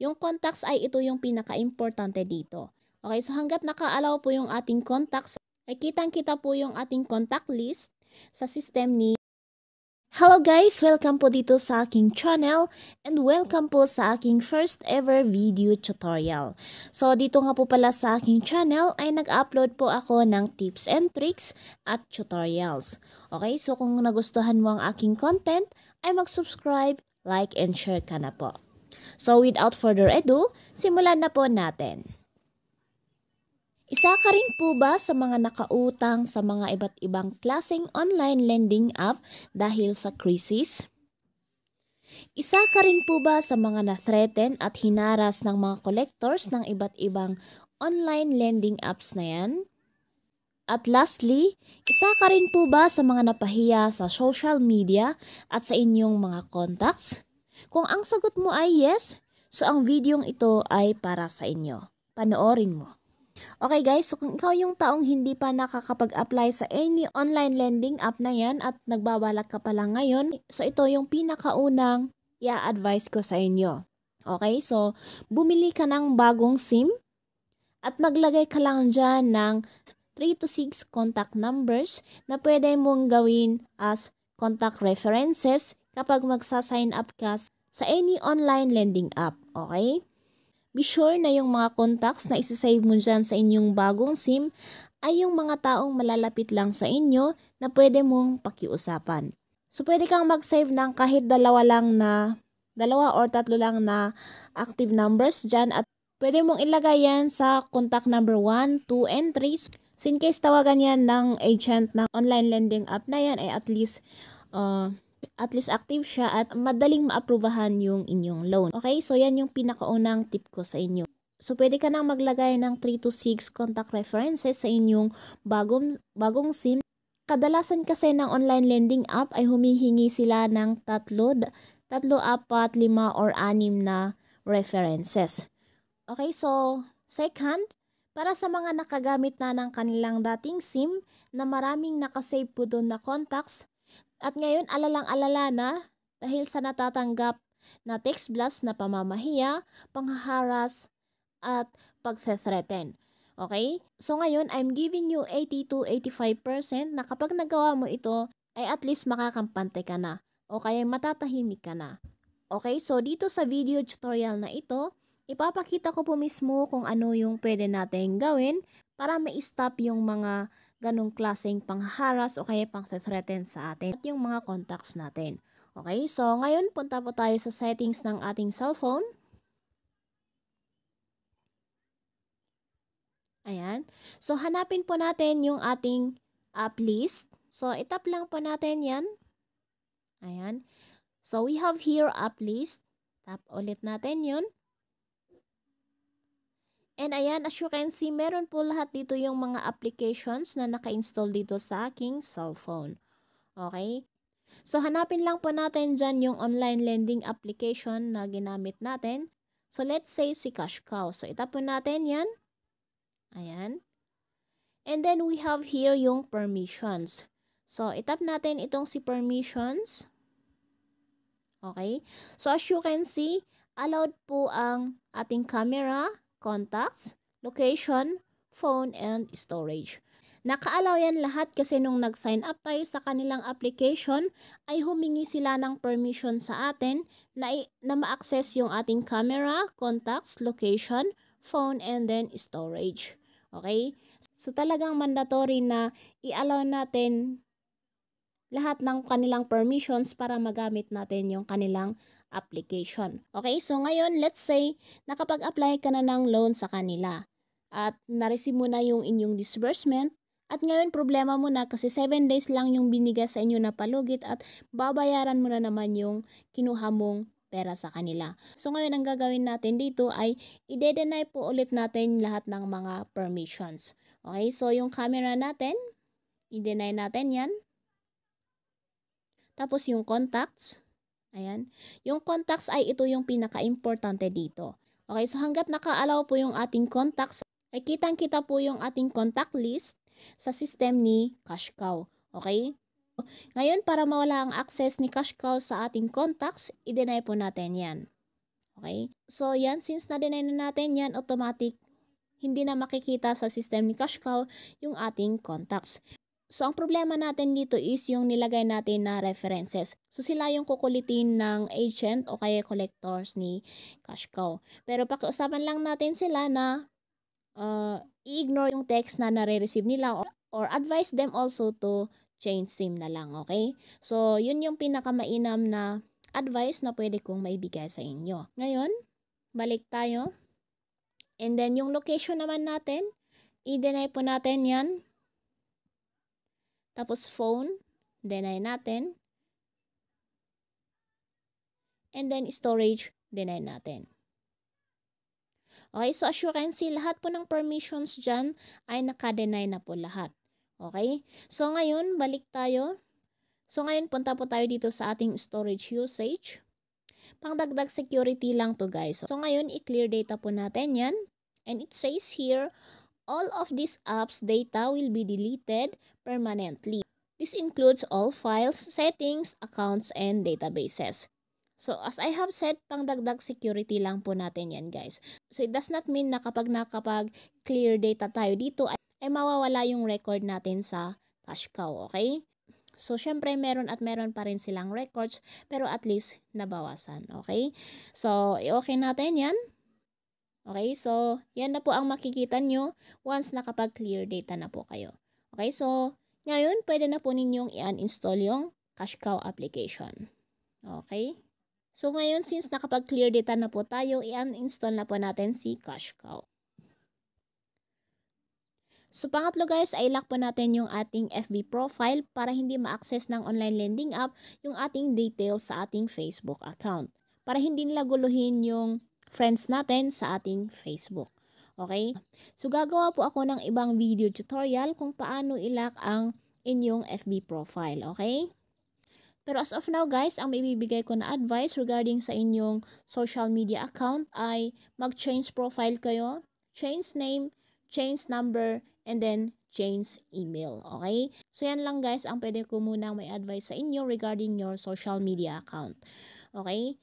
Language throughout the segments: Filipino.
Yung contacts ay ito yung pinaka-importante dito. Okay, so hanggat nakaalaw po yung ating contacts, ay kitang-kita po yung ating contact list sa system ni Hello guys! Welcome po dito sa aking channel and welcome po sa aking first ever video tutorial. So dito nga po pala sa aking channel ay nag-upload po ako ng tips and tricks at tutorials. Okay, so kung nagustuhan mo ang aking content ay mag-subscribe, like and share ka na po. So without further ado, simulan na po natin. Isa ka rin po ba sa mga nakautang sa mga iba't ibang klaseng online lending app dahil sa krisis? Isa ka rin po ba sa mga na-threaten at hinaras ng mga collectors ng iba't ibang online lending apps na yan? At lastly, isa ka rin po ba sa mga napahiya sa social media at sa inyong mga contacts? Kung ang sagot mo ay yes, so ang videong ito ay para sa inyo. Panoorin mo. Okay guys, so kung ikaw yung taong hindi pa nakakapag-apply sa any online lending app na yan at nagbabalak ka pa lang ngayon, so ito yung pinakaunang i-advise ko sa inyo. Okay, so bumili ka ng bagong SIM at maglagay ka lang dyan ng 3 to 6 contact numbers na pwede mong gawin as contact references kapag magsa-sign up ka sa any online lending app, okay? Be sure na yung mga contacts na isasave mo dyan sa inyong bagong SIM ay yung mga taong malalapit lang sa inyo na pwede mong pakiusapan. So pwede kang mag-save ng kahit dalawa lang na, dalawa or tatlo lang na active numbers dyan at pwede mong ilagay yan sa contact number 1, 2, and 3. So in case tawagan yan ng agent ng online lending app na yan ay at least uh, at least active siya at madaling maaprubahan yung inyong loan. Okay, so yan yung pinakaunang tip ko sa inyo. So, pwede ka nang maglagay ng 3 to 6 contact references sa inyong bagong, bagong SIM. Kadalasan kasi ng online lending app ay humihingi sila ng tatlo, 3, 4, 5 or 6 na references. Okay, so second, para sa mga nakagamit na ng kanilang dating SIM na maraming nakasave po doon na contacts, at ngayon alalang-alala na dahil sa natatanggap na text blast na pamamahiya, panghaharas, at pagthethreten. Okay? So ngayon, I'm giving you 80 to 85% na kapag nagawa mo ito, ay at least makakampante ka na o kaya matatahimik ka na. Okay, so dito sa video tutorial na ito, ipapakita ko po mismo kung ano yung pwede natin gawin para ma-stop yung mga ganong klaseng pangharas o kaya pang-threaten sa atin at yung mga contacts natin. Okay, so ngayon punta po tayo sa settings ng ating cellphone. Ayan. So hanapin po natin yung ating app list. So itap lang po natin yan. Ayan. So we have here app list. Tap ulit natin yun. And ayan, as you can see, meron po lahat dito yung mga applications na naka-install dito sa aking cellphone. Okay? So, hanapin lang po natin dyan yung online lending application na ginamit natin. So, let's say si Cash Cow. So, itapon natin yan. Ayan. And then, we have here yung permissions. So, itap natin itong si permissions. Okay? So, as you can see, allowed po ang ating camera, contacts, location, phone, and storage. Nakaalaw yan lahat kasi nung nag-sign up tayo sa kanilang application ay humingi sila ng permission sa atin na, na ma-access yung ating camera, contacts, location, phone, and then storage. Okay? So talagang mandatory na i-allow natin lahat ng kanilang permissions para magamit natin yung kanilang application. Okay, so ngayon let's say nakapag-apply ka na ng loan sa kanila at nareceive mo na yung inyong disbursement at ngayon problema mo na kasi 7 days lang yung binigay sa inyo na palugit at babayaran mo na naman yung kinuha mong pera sa kanila. So ngayon ang gagawin natin dito ay i-deny po ulit natin lahat ng mga permissions. Okay, so yung camera natin, i-deny natin yan. Tapos yung contacts, ayan. Yung contacts ay ito yung pinaka-importante dito. Okay, so hanggat naka-allow po yung ating contacts, ay kitang-kita po yung ating contact list sa system ni cash Okay? Ngayon, para mawala ang access ni cash sa ating contacts, i-deny po natin yan. Okay? So, yan, since na-deny na natin yan, automatic, hindi na makikita sa system ni cash yung ating contacts. So, ang problema natin dito is yung nilagay natin na references. So, sila yung kukulitin ng agent o kaya collectors ni cash cow. Pero pakiusapan lang natin sila na uh, i-ignore yung text na nare-receive nila or, or advise them also to change SIM na lang, okay? So, yun yung pinakamainam na advice na pwede kong maibigay sa inyo. Ngayon, balik tayo. And then, yung location naman natin, i-deny po natin yan tapos phone, deny natin. And then storage, deny natin. Okay, so assurance, lahat po ng permissions dyan ay nakadenay na po lahat. Okay, so ngayon balik tayo. So ngayon punta po tayo dito sa ating storage usage. Pangdagdag security lang to guys. So ngayon i-clear data po natin yan. And it says here, All of these apps data will be deleted permanently. This includes all files, settings, accounts, and databases. So, as I have said, pangdagdag security lang po natin yan, guys. So, it does not mean na kapag nakapag clear data tayo dito, ay, mawawala yung record natin sa cash cow, okay? So, syempre, meron at meron pa rin silang records, pero at least nabawasan, okay? So, okay natin yan. Okay, so yan na po ang makikita nyo once nakapag-clear data na po kayo. Okay, so ngayon pwede na po ninyong i-uninstall yung cash cow application. Okay? So ngayon since nakapag-clear data na po tayo, i-uninstall na po natin si cash cow. So pangatlo guys, ay lock po natin yung ating FB profile para hindi ma-access ng online lending app yung ating details sa ating Facebook account. Para hindi nila guluhin yung friends natin sa ating Facebook. Okay? So, gagawa po ako ng ibang video tutorial kung paano ilak ang inyong FB profile. Okay? Pero as of now guys, ang maibibigay ko na advice regarding sa inyong social media account ay mag-change profile kayo, change name, change number, and then change email. Okay? So yan lang guys ang pwede ko muna may advice sa inyo regarding your social media account. Okay?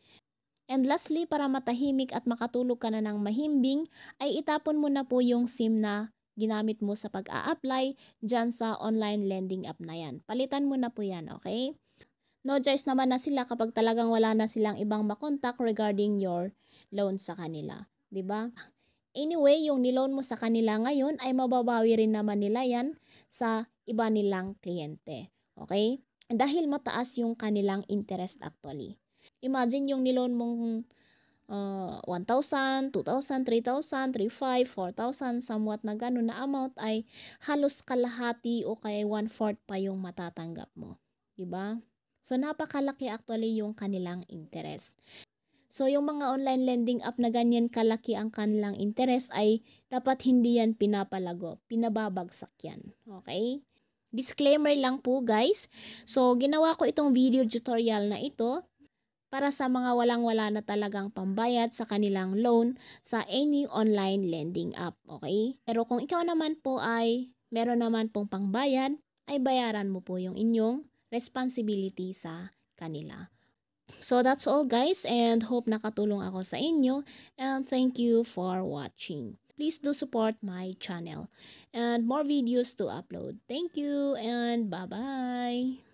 And lastly, para matahimik at makatulog ka na ng mahimbing, ay itapon mo na po yung SIM na ginamit mo sa pag-a-apply dyan sa online lending app na yan. Palitan mo na po yan, okay? No choice naman na sila kapag talagang wala na silang ibang makontak regarding your loan sa kanila. ba? Diba? Anyway, yung niloan mo sa kanila ngayon ay mababawi rin naman nila yan sa iba nilang kliyente. Okay? Dahil mataas yung kanilang interest actually. Imagine yung niloan mong uh, 1,000, 2,000, 3,000, 3,500, 4,000, somewhat na ganun na amount ay halos kalahati o kaya 1/4 pa yung matatanggap mo. 'Di ba? So napakalaki actually yung kanilang interest. So yung mga online lending app na ganyan kalaki ang kanilang interest ay dapat hindi yan pinapalago, pinababagsak yan. Okay? Disclaimer lang po guys. So ginawa ko itong video tutorial na ito para sa mga walang-wala na talagang pambayad sa kanilang loan sa any online lending app, okay? Pero kung ikaw naman po ay meron naman pong pangbayad, ay bayaran mo po yung inyong responsibility sa kanila. So that's all guys and hope nakatulong ako sa inyo and thank you for watching. Please do support my channel and more videos to upload. Thank you and bye-bye!